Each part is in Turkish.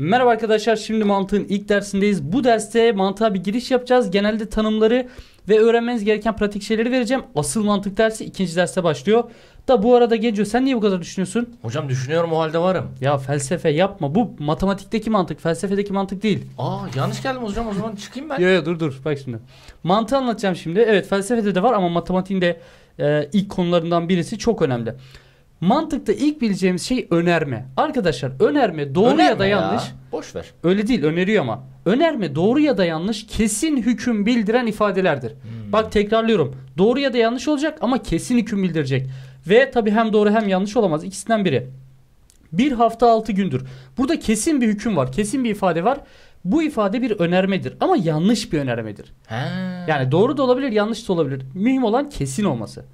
Merhaba arkadaşlar şimdi mantığın ilk dersindeyiz. Bu derste mantığa bir giriş yapacağız. Genelde tanımları ve öğrenmeniz gereken pratik şeyleri vereceğim. Asıl mantık dersi ikinci derste başlıyor. Da bu arada Genco sen niye bu kadar düşünüyorsun? Hocam düşünüyorum o halde varım. Ya felsefe yapma. Bu matematikteki mantık, felsefedeki mantık değil. Aa yanlış geldim hocam o zaman çıkayım ben. Yo yo dur dur bak şimdi. Mantığı anlatacağım şimdi. Evet felsefede de var ama matematiğin de e, ilk konularından birisi çok önemli. Mantıkta ilk bileceğimiz şey önerme. Arkadaşlar önerme doğru önerme ya da yanlış. Ya. Boş ver. Öyle değil öneriyor ama. Önerme doğru ya da yanlış kesin hüküm bildiren ifadelerdir. Hmm. Bak tekrarlıyorum. Doğru ya da yanlış olacak ama kesin hüküm bildirecek. Ve tabi hem doğru hem yanlış olamaz. ikisinden biri. Bir hafta altı gündür. Burada kesin bir hüküm var. Kesin bir ifade var. Bu ifade bir önermedir ama yanlış bir önermedir. He. Yani doğru da olabilir yanlış da olabilir. Mühim olan kesin olması.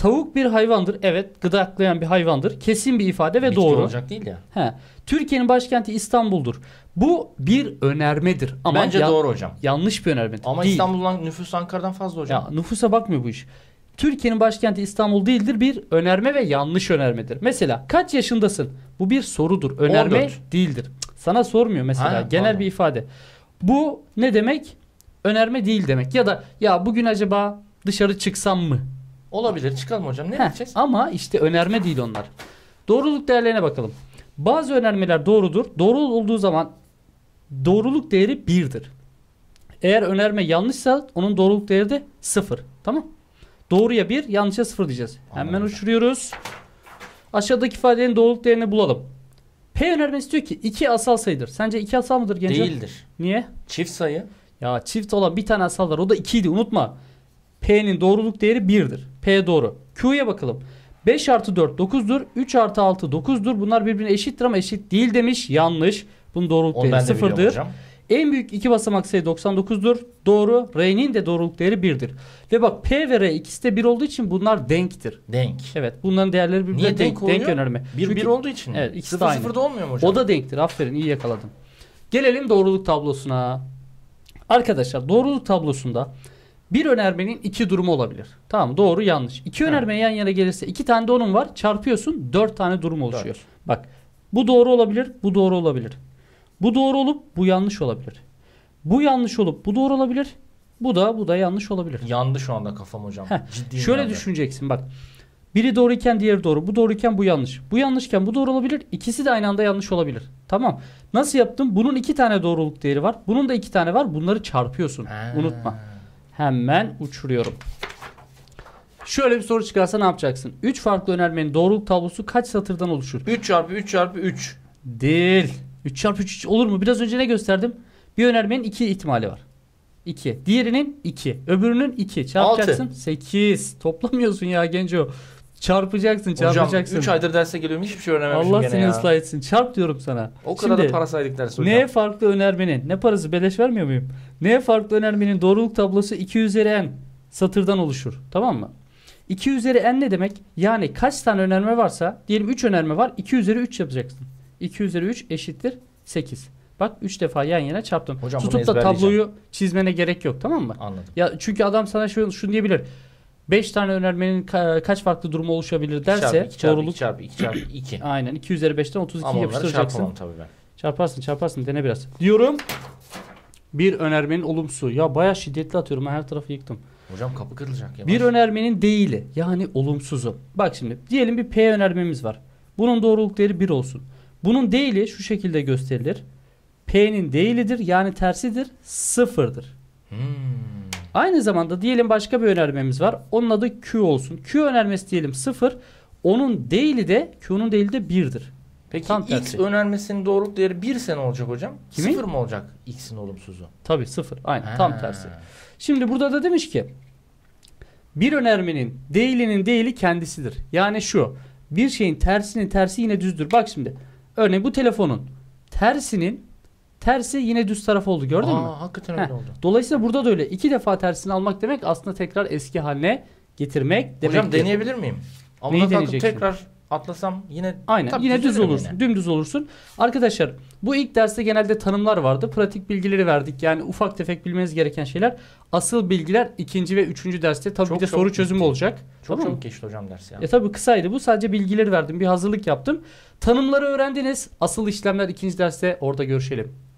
Tavuk bir hayvandır. Evet gıdaklayan bir hayvandır. Kesin bir ifade ve Bitki doğru. olacak değil ya. He. Türkiye'nin başkenti İstanbul'dur. Bu bir önermedir. Ama Bence doğru hocam. Yanlış bir önermedir. Ama değil. İstanbul'dan nüfus Ankara'dan fazla hocam. Ya, nüfusa bakmıyor bu iş. Türkiye'nin başkenti İstanbul değildir bir önerme ve yanlış önermedir. Mesela kaç yaşındasın? Bu bir sorudur. Önerme 14. değildir. sana sormuyor mesela. Aynen, Genel aynen. bir ifade. Bu ne demek? Önerme değil demek. Ya da ya bugün acaba dışarı çıksam mı Olabilir. Çıkalım hocam. Ne Heh, diyeceğiz? Ama işte önerme değil onlar. Doğruluk değerlerine bakalım. Bazı önermeler doğrudur. Doğru olduğu zaman doğruluk değeri 1'dir. Eğer önerme yanlışsa onun doğruluk değeri de 0. Tamam? Doğruya 1, yanlışa 0 diyeceğiz. Anladım. Hemen uçuruyoruz. Aşağıdaki ifadenin doğruluk değerini bulalım. P önermesi diyor ki 2 asal sayıdır. Sence 2 asal mıdır gençler? Değildir. Niye? Çift sayı. Ya çift olan bir tane asal var. O da 2 idi unutma. P'nin doğruluk değeri 1'dir. P doğru. Q'ya bakalım. 5 artı 4 9'dur. 3 artı 6 9'dur. Bunlar birbirine eşittir ama eşit değil demiş. Yanlış. Bunun doğruluk Onu değeri 0'dır. En büyük iki basamak sayı 99'dur. Doğru. R'nin de doğruluk değeri 1'dir. Ve bak P ve R ikisi de 1 olduğu için bunlar denktir. Denk. Evet. Bunların değerleri birbirine Niye denk, denk, denk önerme. 1 1 olduğu için. Evet. İkisi 0 0 da olmuyor mu hocam? O da denktir. Aferin. iyi yakaladım. Gelelim doğruluk tablosuna. Arkadaşlar doğruluk tablosunda bir önermenin iki durumu olabilir. Tamam doğru yanlış. İki önerme yan yana gelirse iki tane de onun var. Çarpıyorsun dört tane durum oluşuyor. Dört. Bak bu doğru olabilir, bu doğru olabilir. Bu doğru olup bu yanlış olabilir. Bu yanlış olup bu doğru olabilir. Bu da bu da yanlış olabilir. Yandı şu anda kafam hocam. Heh, şöyle yani. düşüneceksin bak. Biri doğru iken diğeri doğru. Bu doğru iken bu yanlış. Bu yanlışken bu doğru olabilir. İkisi de aynı anda yanlış olabilir. Tamam. Nasıl yaptım? Bunun iki tane doğruluk değeri var. Bunun da iki tane var. Bunları çarpıyorsun. He. Unutma. Hemen uçuruyorum. Şöyle bir soru çıkarsa ne yapacaksın? 3 farklı önermenin doğruluk tablosu kaç satırdan oluşur? 3 çarpı 3 çarpı 3. Değil. 3 çarpı 3 olur mu? Biraz önce ne gösterdim? Bir önermenin 2 ihtimali var. 2. Diğerinin 2. Öbürünün 2. Çarpacaksın 8. Toplamıyorsun ya Genco. Çarpacaksın çarpacaksın. Hocam 3 aydır derse geliyorum hiçbir şey öğrenememişim Allah seni ya. ıslah etsin. Çarp diyorum sana. O kadar Şimdi, da para saydık ders hocam. Neye farklı önermenin? Ne parası beleş vermiyor muyum? Neye farklı önermenin doğruluk tablosu 2 üzeri n satırdan oluşur. Tamam mı? 2 üzeri n ne demek? Yani kaç tane önerme varsa diyelim 3 önerme var. 2 üzeri 3 yapacaksın. 2 üzeri 3 eşittir 8. Bak 3 defa yan yana çarptım. Hocam, Tutup da tabloyu çizmene gerek yok tamam mı? Anladım. Ya çünkü adam sana şunu, şunu diyebilir. 5 tane önermenin ka- kaç farklı durumu oluşabilir derse 2 çarpı, doğruluk çarpı 2 çarpı 2. Aynen 2 üzeri 5'ten 32 Ama yapıştıracaksın. Ama tabii ben. Çarparsın çarparsın dene biraz. Diyorum bir önermenin olumsuzu. Ya baya şiddetli atıyorum her tarafı yıktım. Hocam kapı kırılacak. Yavaş. Bir önermenin değili yani olumsuzu. Bak şimdi diyelim bir P önermemiz var. Bunun doğruluk değeri 1 olsun. Bunun değili şu şekilde gösterilir. P'nin değilidir yani tersidir sıfırdır. Hmm. Aynı zamanda diyelim başka bir önermemiz var. Onun adı Q olsun. Q önermesi diyelim 0. Onun değili de Q'nun değili de 1'dir. Peki Tam X tersi. önermesinin doğruluk değeri 1 sene olacak hocam. Kimin? 0 mı olacak X'in olumsuzu? Tabii 0. Aynen ha. tam tersi. Şimdi burada da demiş ki bir önermenin değilinin değili kendisidir. Yani şu bir şeyin tersinin tersi yine düzdür. Bak şimdi örneğin bu telefonun tersinin Tersi yine düz taraf oldu gördün Aa, mü? Hakikaten öyle Heh. oldu. Dolayısıyla burada da öyle. iki defa tersini almak demek aslında tekrar eski haline getirmek demek. Hocam deneyebilir miyim? Ama Neyi takıp tekrar atlasam yine Aynen tabii yine düz olursun. Yine. Dümdüz olursun. Arkadaşlar bu ilk derste genelde tanımlar vardı. Pratik bilgileri verdik. Yani ufak tefek bilmeniz gereken şeyler. Asıl bilgiler ikinci ve üçüncü derste. Tabii çok, bir de soru çözümü gitti. olacak. Çok tamam çok geçti hocam ders ya. E tabii kısaydı bu. Sadece bilgileri verdim. Bir hazırlık yaptım. Tanımları öğrendiniz. Asıl işlemler ikinci derste. Orada görüşelim.